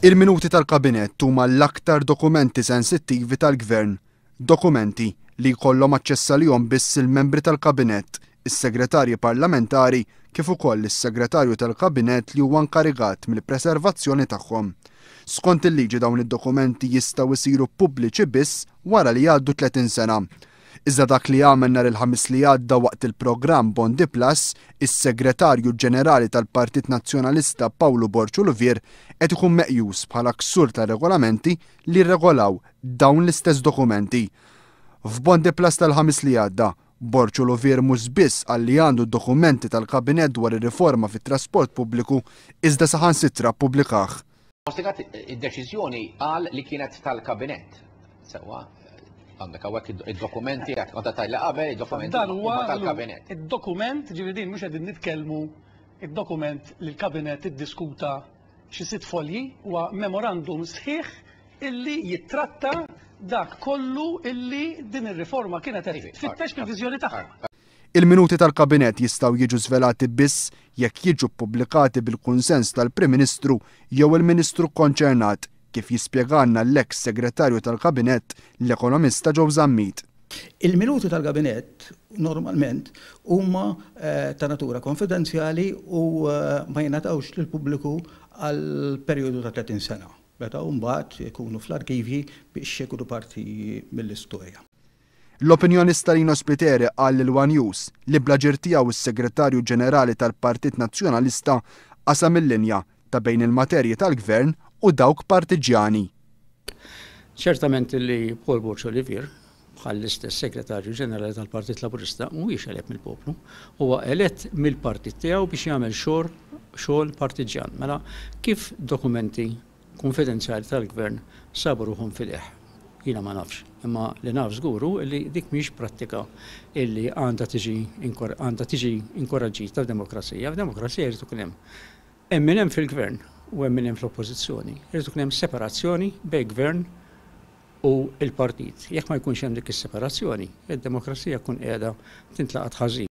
Il-minuti tal-kabinett huma l-aktar dokumenti sensittivi tal-gvern, dokumenti li kollhom aċċessa lihom biss il-membri tal-kabinett, is-segretarji parlamentari kif ukoll is-segretarju tal kabinet li huwa nkarigat mill-preservazzjoni tagħhom. Skont il-liġi dawn id-dokumenti jistgħu jsiru pubbliċi biss wara li jgħaddu 30 sena. Iżda dak li għamel nar il-ħamis li għadda waqt il-programm Bondi Plus, is-segretarju ġenerali tal-Partit Nazzjonalista Pawlu Borċuluvir qed ikun meqjus bħala ksur ta' regolamenti li regolaw dawn l-istess dokumenti. F'Bondi Plus tal-ħamis li għadda, Borċu Lovir mhux għal għalli għandu dokumenti tal-kabinet dwar ir-riforma fit-trasport pubbliku iżda saħan sitra publikaħ. Postigat id-deċiżjoni għal li kienet tal-kabinet. Sewa, Għandek għawek id-dokumenti, għak għanda tajla qabel, id-dokumenti. Dan huwa tal-kabinet. Id-dokument, ġividin, mux għedin nitkelmu, id-dokument li l-kabinet id-diskuta xi sitt folji huwa memorandum sħiħ illi jittratta dak kollu illi din ir-riforma kienet qed tfittex bil-viżjoni tagħha. Il-minuti tal-kabinet jistaw jiġu żvelati biss jekk jiġu pubblikati bil-kunsens tal-Prim Ministru jew il-Ministru konċernat kif jispjeganna l-eks segretarju tal-kabinett l-ekonomista Joe Zammit. Il-minuti tal-gabinett normalment huma eh, ta' natura konfidenzjali u eh, ma jingħatawx lill pubbliku għal perjodu ta' 30 sena. Meta mbagħad jekunu fl arkivi biex jekunu parti mill-istorja. L-opinjonista Lino Spiteri għall il News li blaġertija u s-segretarju ġenerali tal-Partit Nazzjonalista qasam il-linja ta' bejn il-materji tal-gvern u dawk partiġjani. ċertament li Paul Borch Olivier bħal l-istess segretarju ġenerali tal-Partit Laburista mhuwiex elett mill-poplu, huwa elett mill-partit tiegħu biex jagħmel xogħol xogħol partiġjan. Mela kif dokumenti konfidenzjali tal-gvern saburuhom fil-eħ. Jina ma nafx, imma li naf żguru li dik mhix prattika illi għandha tiġi għandha tiġi inkoraġġita f'demokrazija. F'demokrazija jrid ikun hemm. Hemm fil-gvern u hemm minn hemm fl-oppożizzjoni. Irridu kien hemm separazzjoni bej gvern u l-partit. Jekk ma jkunx hemm dik is-separazzjoni, id-demokrazija kun qiegħda tintlaqat ħażin.